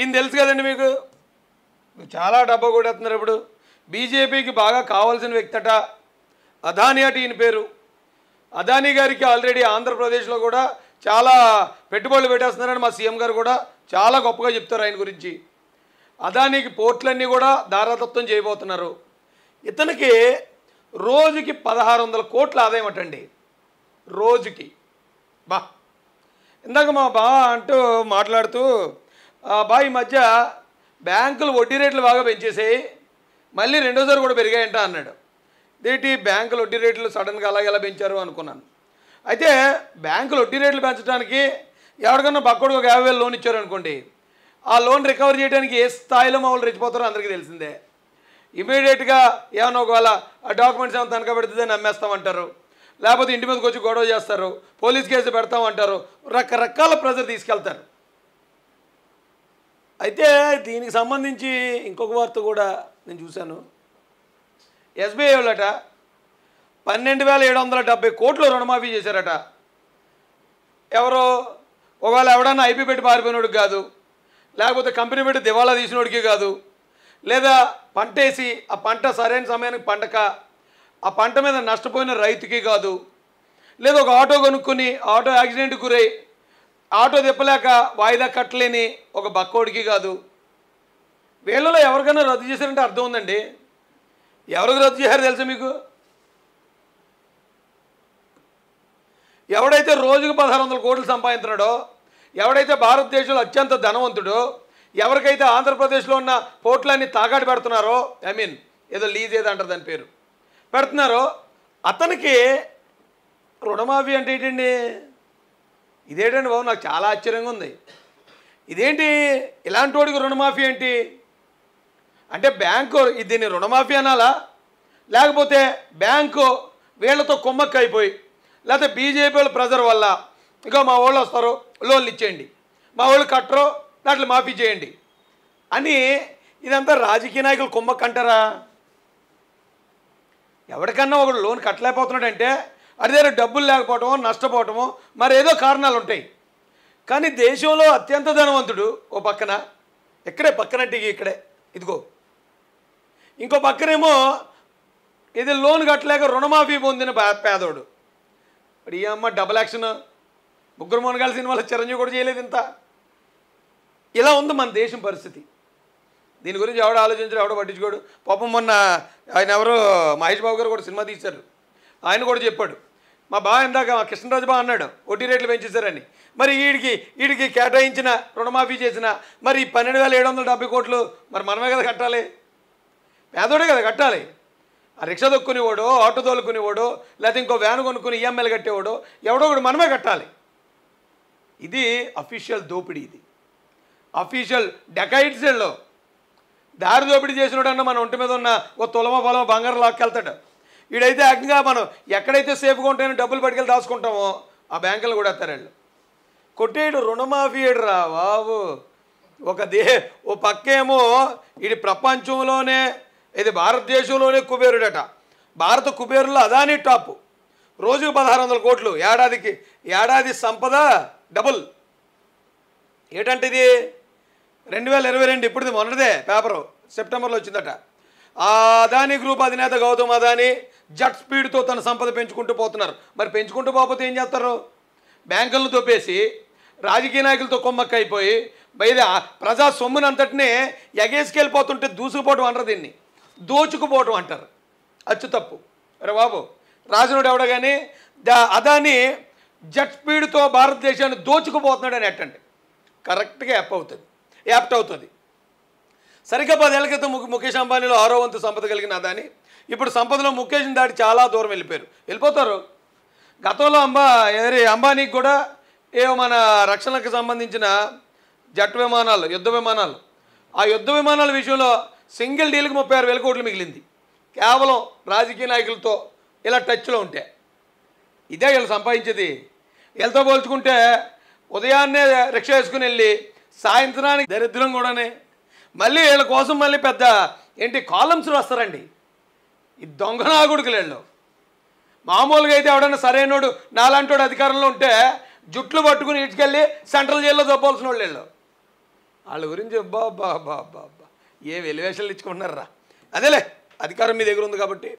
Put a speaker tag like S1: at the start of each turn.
S1: ఈయన తెలుసు కదండి మీకు చాలా డబ్బా కొట్టేస్తున్నారు ఇప్పుడు బీజేపీకి బాగా కావాల్సిన వ్యక్తి అట అదాని అటు ఈయన పేరు అదానీ గారికి ఆల్రెడీ ఆంధ్రప్రదేశ్లో కూడా చాలా పెట్టుబడులు పెట్టేస్తున్నారని మా సీఎం గారు కూడా చాలా గొప్పగా చెప్తారు ఆయన గురించి అదానికి పోర్ట్లన్నీ కూడా దారాదత్తం చేయబోతున్నారు ఇతనికి రోజుకి పదహారు వందల కోట్ల ఆదాయం అటండి రోజుకి బా ఇందాక మా బా అంటూ మాట్లాడుతూ బాయ్ ఈ మధ్య బ్యాంకులు వడ్డీ రేట్లు బాగా పెంచేసాయి మళ్ళీ రెండోసారి కూడా పెరిగాయంట అన్నాడు దేటి బ్యాంకులు వడ్డీ రేట్లు సడన్గా అలాగే ఎలా పెంచారు అనుకున్నాను అయితే బ్యాంకులు వడ్డీ రేట్లు పెంచడానికి ఎవరికన్నా పక్కడు ఒక యాభై వేలు లోన్ ఇచ్చారు అనుకోండి ఆ లోన్ రికవర్ చేయడానికి ఏ స్థాయిలో మా వాళ్ళు రెచ్చిపోతారో అందరికీ తెలిసిందే ఇమీడియట్గా ఏమైనా ఒకవేళ ఆ డాక్యుమెంట్స్ ఏమైనా తనఖా పెడుతుందే నమ్మేస్తామంటారు లేకపోతే ఇంటి మీదకి వచ్చి గొడవ చేస్తారు పోలీస్ కేసు పెడతామంటారు రకరకాల ప్రజలు తీసుకెళ్తారు అయితే దీనికి సంబంధించి ఇంకొక వార్త కూడా నేను చూశాను ఎస్బీఐ వాళ్ళట పన్నెండు వేల ఏడు వందల డెబ్బై కోట్లు రుణమాఫీ చేశారట ఎవరో ఒకవేళ ఎవడన్నా ఐపీ పెట్టి పారిపోయినోడికి కాదు లేకపోతే కంపెనీ పెట్టి దివాళా తీసినోడికి కాదు లేదా పంట వేసి ఆ పంట సరైన సమయానికి పండక ఆ పంట మీద నష్టపోయిన రైతుకి కాదు లేదా ఒక ఆటో కొనుక్కొని ఆటో యాక్సిడెంట్కి గురై ఆటో తిప్పలేక వాయిదా కట్టలేని ఒక బక్కోడికి కాదు వీళ్ళలో ఎవరికైనా రద్దు చేశారంటే అర్థం ఉందండి ఎవరికి రద్దు చేశారు తెలుసు మీకు ఎవడైతే రోజుకు పదహారు వందల కోట్లు సంపాదించినాడో ఎవడైతే భారతదేశంలో అత్యంత ధనవంతుడో ఎవరికైతే ఆంధ్రప్రదేశ్లో ఉన్న పోట్లన్నీ తాగాటి పెడుతున్నారో ఐ మీన్ ఏదో లీజ్ ఏదో అంటారు దాని పేరు పెడుతున్నారో అతనికి రుణమాఫీ అంటే ఏంటండి ఇదేంటండి బాబు నాకు చాలా ఆశ్చర్యంగా ఉంది ఇదేంటి ఇలాంటి వాడికి రుణమాఫీ ఏంటి అంటే బ్యాంకు దీన్ని రుణమాఫీ అనాలా లేకపోతే బ్యాంకు వీళ్ళతో కుమ్మక్కైపోయి లేకపోతే బీజేపీ వాళ్ళ ప్రెజర్ వల్ల ఇక మా వాళ్ళు వస్తారు లోన్లు ఇచ్చేయండి మా వాళ్ళు కట్టరు దాంట్లో మాఫీ చేయండి అని ఇదంతా రాజకీయ నాయకులు కుమ్మక్క అంటారా ఎవరికన్నా ఒకడు లోన్ కట్టలేకపోతున్నాడంటే అదే డబ్బులు లేకపోవటమో నష్టపోవటమో మరి ఏదో కారణాలు ఉంటాయి కానీ దేశంలో అత్యంత ధనవంతుడు ఓ పక్కన ఎక్కడే పక్కనంటే ఇక్కడే ఇదిగో ఇంకో పక్కనేమో ఇది లోన్ కట్టలేక రుణమాఫీ పొందిన పేదోడు ఇప్పుడు ఈ అమ్మ డబుల్ యాక్షన్ ముగ్గురు మునగాల సినిమాలో చిరంజీవి కూడా చేయలేదు ఇంత ఇలా ఉంది మన దేశం పరిస్థితి దీని గురించి ఎవడో ఆలోచించడు ఎవడో పట్టించుకోడు పాపం మొన్న ఆయన ఎవరు మహేష్ బాబు గారు కూడా సినిమా తీశారు ఆయన కూడా చెప్పాడు మా బావ ఇందాక మా కృష్ణరాజు బా అన్నాడు వడ్డీ రేట్లు పెంచేశారని మరి వీడికి వీడికి కేటాయించిన రుణమాఫీ చేసిన మరి పన్నెండు వేల ఏడు వందల డెబ్బై కోట్లు మరి మనమే కదా కట్టాలి పేదోడే కదా కట్టాలి ఆ రిక్షా దొక్కునేవాడు ఆటో తోలుకునేవాడు లేకపోతే ఇంకో వ్యాన్ కొనుక్కుని ఈఎంఐలు కట్టేవాడు ఎవడో కూడా మనమే కట్టాలి ఇది అఫీషియల్ దోపిడీ ఇది అఫీషియల్ డెకైట్స్లో దారి దోపిడీ చేసినోడన్నా మన ఒంటి మీద ఉన్న ఓ తులమ పొలమ బంగారు లాక్కెళ్తాడు వీడైతే ఏకంగా మనం ఎక్కడైతే సేఫ్గా ఉంటాయో డబ్బులు పట్టుకెళ్ళి దాచుకుంటామో ఆ బ్యాంకులు కూడా ఎత్తారండి కొట్టేడు రుణమాఫీ రా బాబు ఒక దే ఓ పక్కేమో ఇది ప్రపంచంలోనే ఇది భారతదేశంలోనే కుబేరుడట భారత కుబేరులో అదాని టాప్ రోజుకు పదహారు వందల కోట్లు ఏడాదికి ఏడాది సంపద డబుల్ ఏటంటే ఇది రెండు వేల ఇరవై రెండు ఇప్పుడుది మొన్నదే పేపరు సెప్టెంబర్లో వచ్చిందట ఆ అదానీ గ్రూప్ అధినేత గౌతమ్ అదానీ జట్ స్పీడ్తో తన సంపద పెంచుకుంటూ పోతున్నారు మరి పెంచుకుంటూ పోకపోతే ఏం చేస్తారు బ్యాంకులను తొప్పేసి రాజకీయ నాయకులతో అయిపోయి బయట ప్రజా సొమ్మునంతటినే ఎగేసుకెళ్ళిపోతుంటే దూసుకుపోవడం అనరు దీన్ని దోచుకుపోవడం అంటారు అచ్చు తప్పు అరే బాబు రాజునుడు ఎవడ కానీ ద అదాని జట్ స్పీడ్తో భారతదేశాన్ని అని ఎట్టండి కరెక్ట్గా యాప్ అవుతుంది యాప్ట్ అవుతుంది సరిగ్గా పదేళ్ల క్రితం ముఖేష్ అంబానీలో ఆరో వంతు సంపద కలిగిన అదాని ఇప్పుడు సంపదలో ముఖేష్ని దాటి చాలా దూరం వెళ్ళిపోయారు వెళ్ళిపోతారు గతంలో అంబా ఎరే అంబానీకి కూడా ఏవో మన రక్షణకు సంబంధించిన జట్ విమానాలు యుద్ధ విమానాలు ఆ యుద్ధ విమానాల విషయంలో సింగిల్ డీల్కి ముప్పై ఆరు వేల కోట్లు మిగిలింది కేవలం రాజకీయ నాయకులతో ఇలా టచ్లో ఉంటే ఇదే వీళ్ళు సంపాదించేది వీళ్ళతో పోల్చుకుంటే ఉదయాన్నే రిక్షా వేసుకుని వెళ్ళి సాయంత్రానికి దరిద్రం కూడానే మళ్ళీ వీళ్ళ కోసం మళ్ళీ పెద్ద ఏంటి కాలమ్స్ వస్తారండి ఈ దొంగ నాగుడికి వెళ్ళు మామూలుగా అయితే ఎవడన్నా సరైనోడు నాలాంటోడు అధికారంలో ఉంటే జుట్లు పట్టుకుని ఇటుకెళ్ళి సెంట్రల్ జైల్లో చూపాల్సిన వాళ్ళు వాళ్ళ గురించి బాబా బాబా బాబా ఏం ఎలివేషన్లు ఇచ్చుకుంటున్నారా అదేలే అధికారం మీ దగ్గర ఉంది కాబట్టి